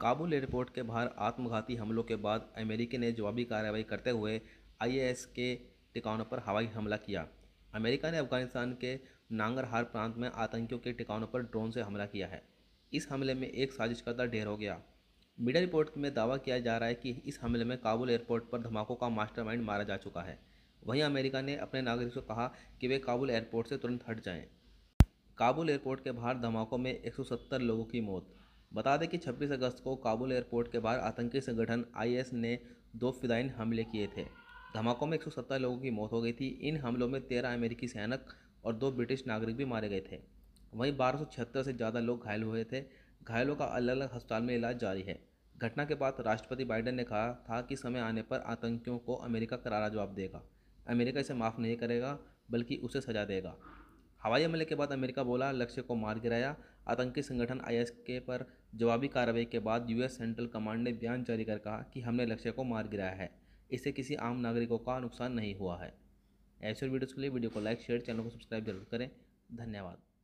Kabul airport के बाहर आत्मघाती हमलों के बाद अमेरिका ने जवाबी कार्रवाई करते हुए आईएएस के ठिकानों पर हवाई हमला किया अमेरिका ने अफगानिस्तान के नांगरहार प्रांत में आतंकियों के ठिकानों पर ड्रोन से हमला किया है इस हमले में एक साजिशकर्ता ढेर हो गया मीडिया रिपोर्ट में दावा किया जा रहा है कि इस हमले में काबुल एयरपोर्ट पर धमाकों का मास्टरमाइंड मारा जा चुका है वहीं अमेरिका ने अपने नागरिकों को कहा कि वे काबुल एयरपोर्ट से तुरंत हट जाएं। काबुल एयरपोर्ट के बाहर धमाकों में 170 लोगों की मौत बता दें कि 26 अगस्त को काबुल एयरपोर्ट के बाहर आतंकी संगठन आईएस ने दो फिदाइन हमले किए थे धमाकों में 170 लोगों की मौत हो गई थी इन हमलों में तेरह अमेरिकी सैनिक और दो ब्रिटिश नागरिक भी मारे गए थे वहीं बारह से ज़्यादा लोग घायल हुए थे घायलों का अलग अलग अस्पताल में इलाज जारी है घटना के बाद राष्ट्रपति बाइडन ने कहा था कि समय आने पर आतंकियों को अमेरिका करारा जवाब देगा अमेरिका इसे माफ़ नहीं करेगा बल्कि उसे सजा देगा हवाई हमले के बाद अमेरिका बोला लक्ष्य को मार गिराया आतंकी संगठन आईएस के पर जवाबी कार्रवाई के बाद यूएस सेंट्रल कमांड ने बयान जारी कर कहा कि हमने लक्ष्य को मार गिराया है इससे किसी आम नागरिकों का नुकसान नहीं हुआ है ऐसे वीडियोज़ के लिए वीडियो को लाइक शेयर चैनल को सब्सक्राइब जरूर करें धन्यवाद